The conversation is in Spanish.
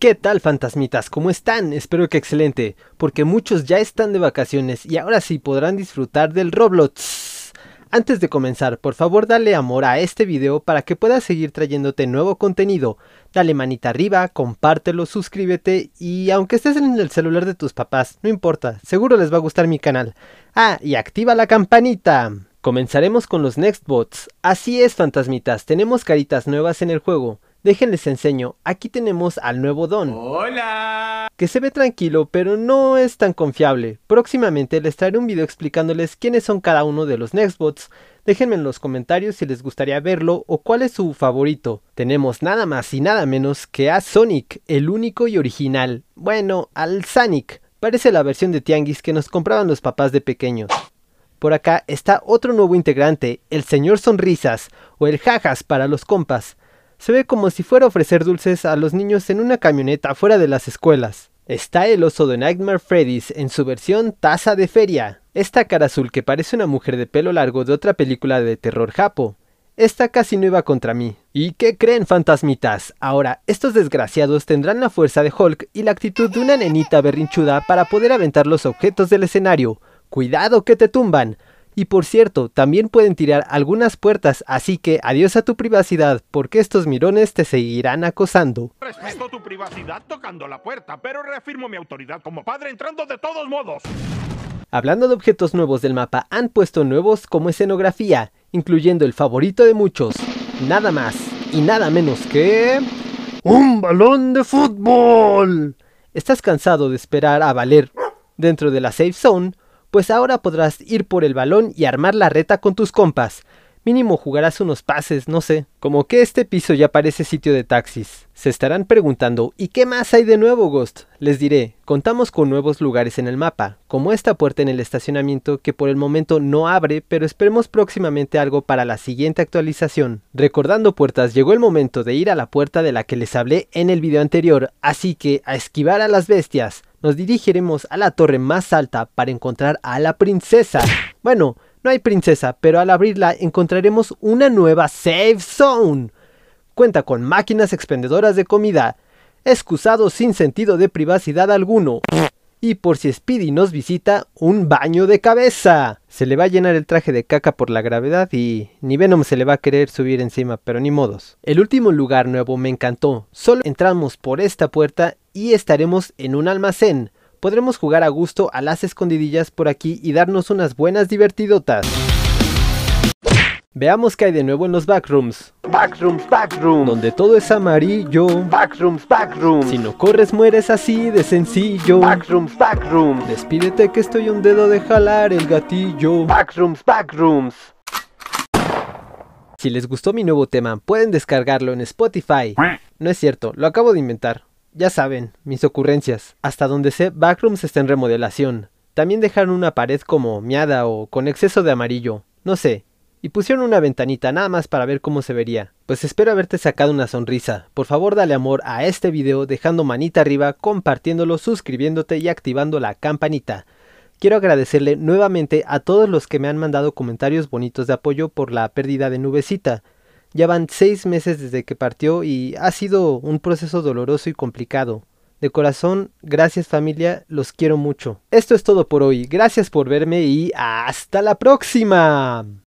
¿Qué tal fantasmitas? ¿Cómo están? Espero que excelente, porque muchos ya están de vacaciones y ahora sí podrán disfrutar del Roblox. Antes de comenzar, por favor dale amor a este video para que pueda seguir trayéndote nuevo contenido. Dale manita arriba, compártelo, suscríbete y aunque estés en el celular de tus papás, no importa, seguro les va a gustar mi canal. Ah, y activa la campanita. Comenzaremos con los Nextbots. Así es, fantasmitas, tenemos caritas nuevas en el juego. Déjenles enseño, aquí tenemos al nuevo Don. ¡Hola! Que se ve tranquilo, pero no es tan confiable. Próximamente les traeré un video explicándoles quiénes son cada uno de los Nextbots. Déjenme en los comentarios si les gustaría verlo o cuál es su favorito. Tenemos nada más y nada menos que a Sonic, el único y original. Bueno, al Sonic. Parece la versión de Tianguis que nos compraban los papás de pequeños. Por acá está otro nuevo integrante, el señor Sonrisas, o el Jajas para los compas se ve como si fuera a ofrecer dulces a los niños en una camioneta fuera de las escuelas. Está el oso de Nightmare Freddy's en su versión taza de feria. Esta cara azul que parece una mujer de pelo largo de otra película de terror japo. Esta casi no iba contra mí. ¿Y qué creen, fantasmitas? Ahora, estos desgraciados tendrán la fuerza de Hulk y la actitud de una nenita berrinchuda para poder aventar los objetos del escenario. ¡Cuidado que te tumban! Y por cierto, también pueden tirar algunas puertas, así que adiós a tu privacidad, porque estos mirones te seguirán acosando. Respeto tu privacidad tocando la puerta, pero reafirmo mi autoridad como padre entrando de todos modos. Hablando de objetos nuevos del mapa, han puesto nuevos como escenografía, incluyendo el favorito de muchos, nada más y nada menos que... ¡Un balón de fútbol! ¿Estás cansado de esperar a Valer dentro de la Safe Zone? pues ahora podrás ir por el balón y armar la reta con tus compas. Mínimo jugarás unos pases, no sé. Como que este piso ya parece sitio de taxis. Se estarán preguntando, ¿y qué más hay de nuevo, Ghost? Les diré, contamos con nuevos lugares en el mapa, como esta puerta en el estacionamiento que por el momento no abre, pero esperemos próximamente algo para la siguiente actualización. Recordando puertas, llegó el momento de ir a la puerta de la que les hablé en el video anterior, así que a esquivar a las bestias nos dirigiremos a la torre más alta para encontrar a la princesa. Bueno, no hay princesa, pero al abrirla encontraremos una nueva Safe Zone. Cuenta con máquinas expendedoras de comida, excusado sin sentido de privacidad alguno. Y por si Speedy nos visita, un baño de cabeza. Se le va a llenar el traje de caca por la gravedad y ni Venom se le va a querer subir encima, pero ni modos. El último lugar nuevo me encantó. Solo entramos por esta puerta y estaremos en un almacén. Podremos jugar a gusto a las escondidillas por aquí y darnos unas buenas divertidotas. Veamos qué hay de nuevo en los backrooms. Backrooms, backrooms. Donde todo es amarillo. Backrooms, backrooms. Si no corres mueres así de sencillo. Backrooms, backrooms. Despídete que estoy un dedo de jalar el gatillo. Backrooms, backrooms. Si les gustó mi nuevo tema, pueden descargarlo en Spotify. No es cierto, lo acabo de inventar. Ya saben, mis ocurrencias. Hasta donde sé, Backrooms está en remodelación. También dejaron una pared como miada o con exceso de amarillo, no sé. Y pusieron una ventanita nada más para ver cómo se vería. Pues espero haberte sacado una sonrisa. Por favor dale amor a este video dejando manita arriba, compartiéndolo, suscribiéndote y activando la campanita. Quiero agradecerle nuevamente a todos los que me han mandado comentarios bonitos de apoyo por la pérdida de nubecita. Ya van seis meses desde que partió y ha sido un proceso doloroso y complicado. De corazón, gracias familia, los quiero mucho. Esto es todo por hoy, gracias por verme y hasta la próxima.